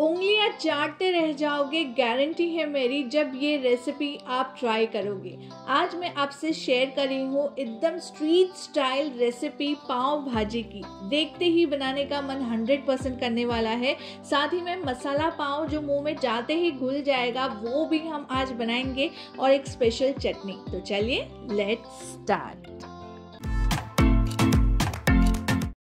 उंगलियां चाटते रह जाओगे गारंटी है मेरी जब ये रेसिपी आप ट्राई करोगे आज मैं आपसे शेयर कर रही हूँ एकदम स्ट्रीट स्टाइल रेसिपी पाव भाजी की देखते ही बनाने का मन 100 परसेंट करने वाला है साथ ही में मसाला पाव जो मुंह में जाते ही घुल जाएगा वो भी हम आज बनाएंगे और एक स्पेशल चटनी तो चलिए let's start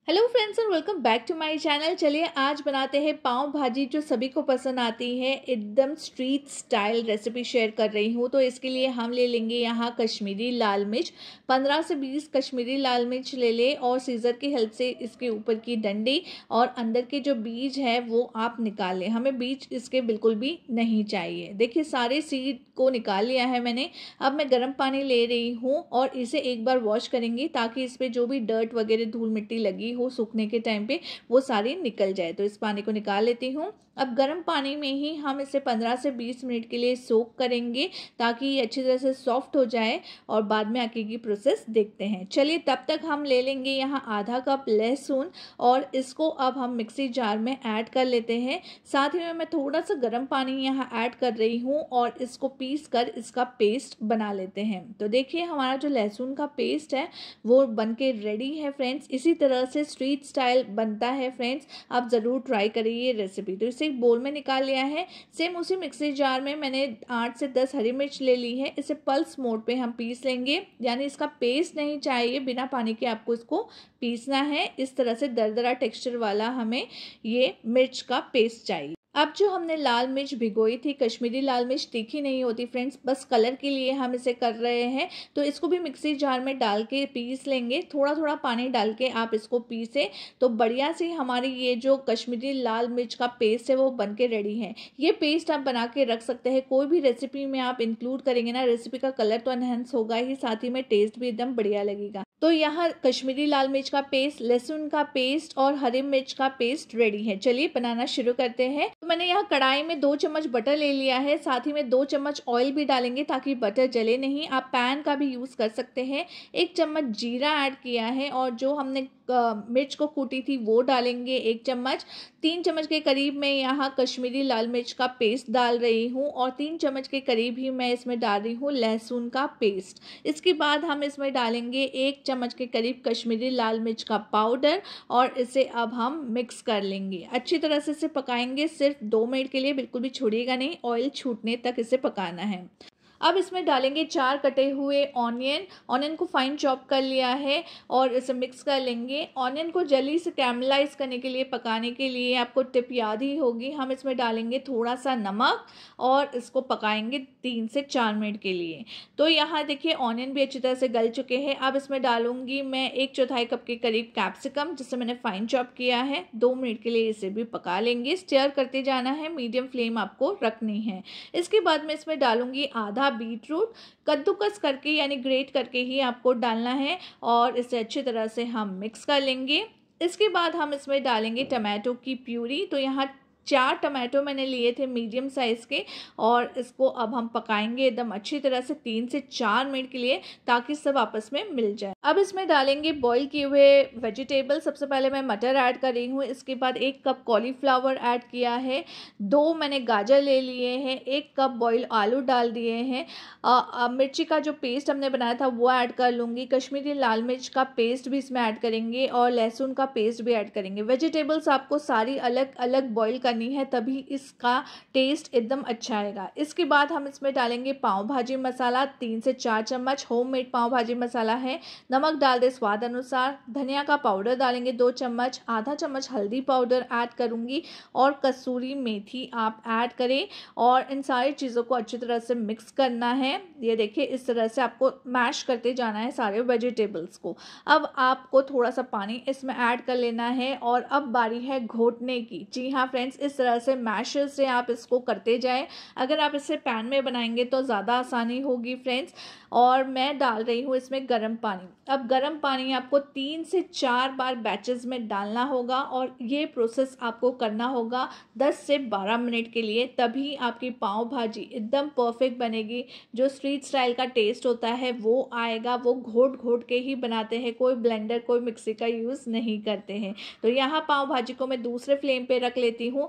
hello friends and welcome back to my channel चलिए आज बनाते हैं पाव भाजी जो सभी को पसंद आती है एकदम स्ट्रीट स्टाइल रेसिपी शेयर कर रही हूँ तो इसके लिए हम ले लेंगे यहाँ कश्मीरी लाल मिर्च 15 से 20 कश्मीरी लाल मिर्च ले ले और सीज़र की हेल्प से इसके ऊपर की डंडी और अंदर के जो बीज है वो आप निकाल लें हमें बीज इसके बिल्कुल भी नहीं चाहिए देखिए सारे सीड को निकाल लिया है मैंने अब मैं गर्म पानी ले रही हूँ और इसे एक बार वॉश करेंगी ताकि इस पर जो भी डर्ट वगैरह धूल मिट्टी लगी हो सूखने के टाइम पे वो सारी निकल जाए तो इस पानी को निकाल लेती हूँ अब गर्म पानी में ही हम इसे 15 से 20 मिनट के लिए सोक करेंगे ताकि ये अच्छी तरह से सॉफ्ट हो जाए और बाद में आगे की प्रोसेस देखते हैं चलिए तब तक हम ले लेंगे यहाँ आधा कप लहसुन और इसको अब हम मिक्सी जार में ऐड कर लेते हैं साथ ही में मैं थोड़ा सा गर्म पानी यहाँ ऐड कर रही हूँ और इसको पीस कर इसका पेस्ट बना लेते हैं तो देखिए हमारा जो लहसुन का पेस्ट है वो बन के रेडी है फ्रेंड्स इसी तरह से स्ट्रीट स्टाइल बनता है फ्रेंड्स आप ज़रूर ट्राई करिए रेसिपी तो उसे बोल में निकाल लिया है सेम उसी मिक्सी जार में मैंने आठ से दस हरी मिर्च ले ली है इसे पल्स मोड पे हम पीस लेंगे यानी इसका पेस्ट नहीं चाहिए बिना पानी के आपको इसको पीसना है इस तरह से दरदरा टेक्सचर वाला हमें ये मिर्च का पेस्ट चाहिए अब जो हमने लाल मिर्च भिगोई थी कश्मीरी लाल मिर्च तीखी नहीं होती फ्रेंड्स बस कलर के लिए हम इसे कर रहे हैं तो इसको भी मिक्सी जार में डाल के पीस लेंगे थोड़ा थोड़ा पानी डाल के आप इसको पीसें तो बढ़िया से हमारी ये जो कश्मीरी लाल मिर्च का पेस्ट है वो बन के रेडी है ये पेस्ट आप बना के रख सकते हैं कोई भी रेसिपी में आप इंक्लूड करेंगे ना रेसिपी का कलर तो एनहेंस होगा ही साथ ही में टेस्ट भी एकदम बढ़िया लगेगा तो यहाँ कश्मीरी लाल मिर्च का पेस्ट लहसुन का पेस्ट और हरी मिर्च का पेस्ट रेडी है चलिए बनाना शुरू करते हैं तो मैंने यहाँ कढ़ाई में दो चम्मच बटर ले लिया है साथ ही में दो चम्मच ऑयल भी डालेंगे ताकि बटर जले नहीं आप पैन का भी यूज़ कर सकते हैं एक चम्मच जीरा ऐड किया है और जो हमने मिर्च को कूटी थी वो डालेंगे एक चम्मच तीन चम्मच के करीब मैं यहाँ कश्मीरी लाल मिर्च का पेस्ट डाल रही हूँ और तीन चम्मच के करीब ही मैं इसमें डाल रही हूँ लहसुन का पेस्ट इसके बाद हम इसमें डालेंगे एक चम्मच के करीब कश्मीरी लाल मिर्च का पाउडर और इसे अब हम मिक्स कर लेंगे अच्छी तरह से इसे पकाएंगे सिर्फ दो मिनट के लिए बिल्कुल भी छोड़िएगा नहीं ऑयल छूटने तक इसे पकाना है अब इसमें डालेंगे चार कटे हुए ऑनियन ऑनियन को फाइन चॉप कर लिया है और इसे मिक्स कर लेंगे ऑनियन को जल्दी से कैमलाइज करने के लिए पकाने के लिए आपको टिप याद ही होगी हम इसमें डालेंगे थोड़ा सा नमक और इसको पकाएंगे तीन से चार मिनट के लिए तो यहाँ देखिए ऑनियन भी अच्छी तरह से गल चुके हैं अब इसमें डालूंगी मैं एक चौथाई कप के करीब कैप्सिकम जिसे मैंने फाइन चॉप किया है दो मिनट के लिए इसे भी पका लेंगे स्टेयर करते जाना है मीडियम फ्लेम आपको रखनी है इसके बाद मैं इसमें डालूंगी आधा बीट रूट कद्दूकस करके यानी ग्रेट करके ही आपको डालना है और इसे अच्छी तरह से हम मिक्स कर लेंगे इसके बाद हम इसमें डालेंगे टमाटो की प्यूरी तो यहाँ चार टमाटो मैंने लिए थे मीडियम साइज़ के और इसको अब हम पकाएंगे एकदम अच्छी तरह से तीन से चार मिनट के लिए ताकि सब आपस में मिल जाए अब इसमें डालेंगे बॉईल किए हुए वेजिटेबल सबसे पहले मैं मटर ऐड कर रही हूँ इसके बाद एक कप कॉलीफ्लावर ऐड किया है दो मैंने गाजर ले लिए हैं एक कप बॉयल आलू डाल दिए हैं मिर्ची का जो पेस्ट हमने बनाया था वो ऐड कर लूँगी कश्मीरी लाल मिर्च का पेस्ट भी इसमें ऐड करेंगे और लहसुन का पेस्ट भी ऐड करेंगे वेजिटेबल्स आपको सारी अलग अलग बॉयल कर करनी है तभी इसका टेस्ट एकदम अच्छा आएगा इसके बाद हम इसमें डालेंगे पाव भाजी मसाला तीन से चार चम्मच होम मेड पाव भाजी मसाला है नमक डाल दें स्वाद अनुसार धनिया का पाउडर डालेंगे दो चम्मच आधा चम्मच हल्दी पाउडर ऐड करूँगी और कसूरी मेथी आप ऐड करें और इन सारी चीज़ों को अच्छी तरह से मिक्स करना है ये देखिए इस तरह से आपको मैश करते जाना है सारे वेजिटेबल्स को अब आपको थोड़ा सा पानी इसमें ऐड कर लेना है और अब बारी है घोटने की जी हाँ फ्रेंड्स इस तरह से मैशेस से आप इसको करते जाएं अगर आप इसे पैन में बनाएंगे तो ज़्यादा आसानी होगी फ्रेंड्स और मैं डाल रही हूँ इसमें गर्म पानी अब गर्म पानी आपको तीन से चार बार बैचेस में डालना होगा और ये प्रोसेस आपको करना होगा दस से बारह मिनट के लिए तभी आपकी पाव भाजी एकदम परफेक्ट बनेगी जो स्ट्रीट स्टाइल का टेस्ट होता है वो आएगा वो घोट घोट के ही बनाते हैं कोई ब्लेंडर कोई मिक्सी का यूज़ नहीं करते हैं तो यहाँ पाव भाजी को मैं दूसरे फ्लेम पे रख लेती हूँ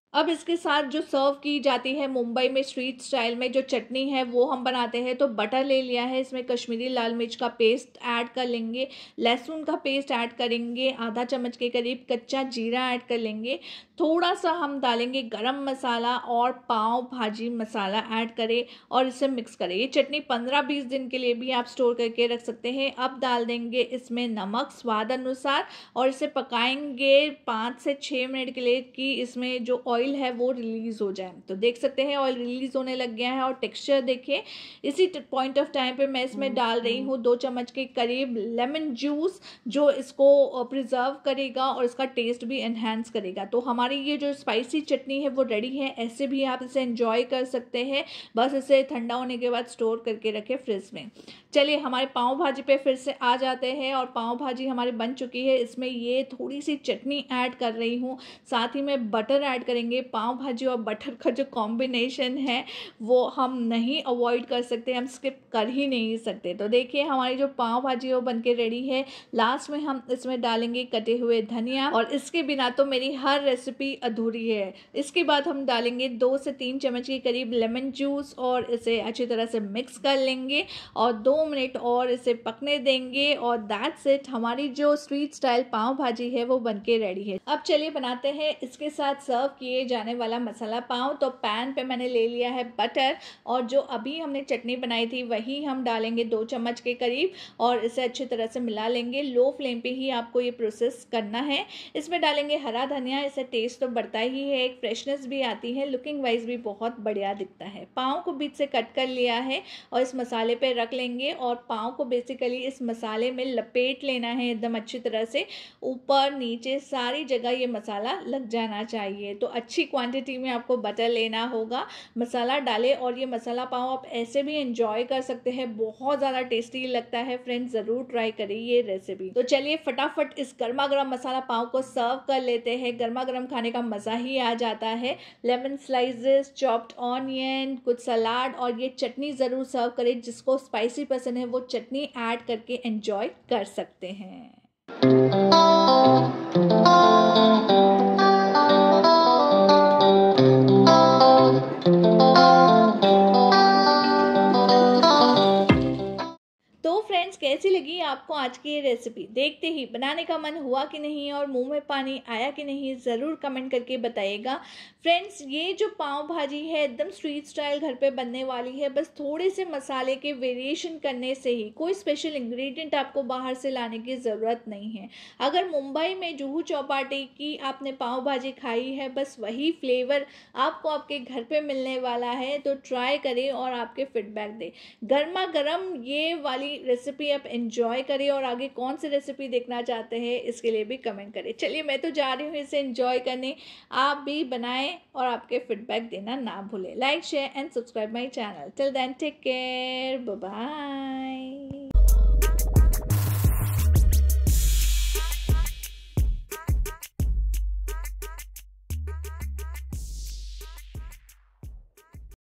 अब इसके साथ जो सर्व की जाती है मुंबई में स्ट्रीट स्टाइल में जो चटनी है वो हम बनाते हैं तो बटर ले लिया है इसमें कश्मीरी लाल मिर्च का पेस्ट ऐड कर लेंगे लहसुन का पेस्ट ऐड करेंगे आधा चम्मच के करीब कच्चा जीरा ऐड कर लेंगे थोड़ा सा हम डालेंगे गरम मसाला और पाव भाजी मसाला ऐड करें और इसे मिक्स करें ये चटनी पंद्रह बीस दिन के लिए भी आप स्टोर करके रख सकते हैं अब डाल देंगे इसमें नमक स्वाद अनुसार और इसे पकाएंगे पाँच से छः मिनट के लिए कि इसमें जो ऑयल ऑयल है वो रिलीज़ हो जाए तो देख सकते हैं ऑयल रिलीज़ होने लग गया है और टेक्सचर देखिए इसी पॉइंट ऑफ टाइम पे मैं इसमें डाल रही हम्म। हूँ दो चम्मच के करीब लेमन जूस जो इसको प्रिजर्व करेगा और इसका टेस्ट भी इन्हेंस करेगा तो हमारी ये जो स्पाइसी चटनी है वो रेडी है ऐसे भी आप इसे इंजॉय कर सकते हैं बस इसे ठंडा होने के बाद स्टोर करके रखें फ्रिज में चलिए हमारे पाव भाजी पे फिर से आ जाते हैं और पाव भाजी हमारी बन चुकी है इसमें ये थोड़ी सी चटनी ऐड कर रही हूँ साथ ही में बटर ऐड करेंगे करेंगे पाव भाजी और बटर का जो कॉम्बिनेशन है वो हम नहीं अवॉइड कर सकते हम स्किप कर ही नहीं सकते तो देखिए हमारी जो पाव भाजी वो बन के रेडी है लास्ट में हम इसमें डालेंगे कटे हुए धनिया और इसके बिना तो मेरी हर रेसिपी अधूरी है इसके बाद हम डालेंगे दो से तीन चम्मच के करीब लेमन जूस और इसे अच्छी तरह से मिक्स कर लेंगे और दो मिनट और इसे पकने देंगे और दैट सेट हमारी जो स्वीट स्टाइल पाव भाजी है वो बन रेडी है अब चलिए बनाते हैं इसके साथ सर्व किए जाने वाला मसाला पाव तो पैन पे मैंने ले लिया है बटर और जो अभी हमने चटनी बनाई थी वही हम डालेंगे दो चम्मच के करीब और इसे अच्छी तरह से मिला लेंगे लो फ्लेम पे ही आपको ये प्रोसेस करना है इसमें डालेंगे हरा धनिया इससे टेस्ट तो बढ़ता ही है एक फ्रेशनेस भी आती है लुकिंग वाइज भी बहुत बढ़िया दिखता है पाँव को बीच से कट कर लिया है और इस मसाले पर रख लेंगे और पाँव को बेसिकली इस मसाले में लपेट लेना है एकदम अच्छी तरह से ऊपर नीचे सारी जगह ये मसाला लग जाना चाहिए तो अच्छा अच्छी क्वांटिटी में आपको बटर लेना होगा मसाला डालें और ये मसाला पाव आप ऐसे भी इंजॉय कर सकते हैं बहुत ज़्यादा टेस्टी लगता है फ्रेंड ज़रूर ट्राई करें ये रेसिपी तो चलिए फटाफट इस गर्मा गर्म मसाला पाव को सर्व कर लेते हैं गर्मा गर्म खाने का मज़ा ही आ जाता है लेमन स्लाइसेस चॉप्ड ऑनियन कुछ सलाद और ये चटनी ज़रूर सर्व करें जिसको स्पाइसी पसंद है वो चटनी ऐड करके एंजॉय कर सकते हैं পেরেছি लगी आपको आज की ये रेसिपी देखते ही बनाने का मन हुआ कि नहीं और मुंह में पानी आया कि नहीं ज़रूर कमेंट करके बताइएगा फ्रेंड्स ये जो पाव भाजी है एकदम स्वीट स्टाइल घर पे बनने वाली है बस थोड़े से मसाले के वेरिएशन करने से ही कोई स्पेशल इंग्रेडिएंट आपको बाहर से लाने की ज़रूरत नहीं है अगर मुंबई में जूहू चौपाटी की आपने पाव भाजी खाई है बस वही फ्लेवर आपको आपके घर पर मिलने वाला है तो ट्राई करें और आपके फीडबैक दें गर्मा गर्म ये वाली रेसिपी आप इन्जॉय इन्जॉय करें और आगे कौन सी रेसिपी देखना चाहते हैं इसके लिए भी कमेंट करें चलिए मैं तो जा रही हूँ इसे इन्जॉय करने आप भी बनाएं और आपके फीडबैक देना ना भूलें like share and subscribe my channel till then take care bye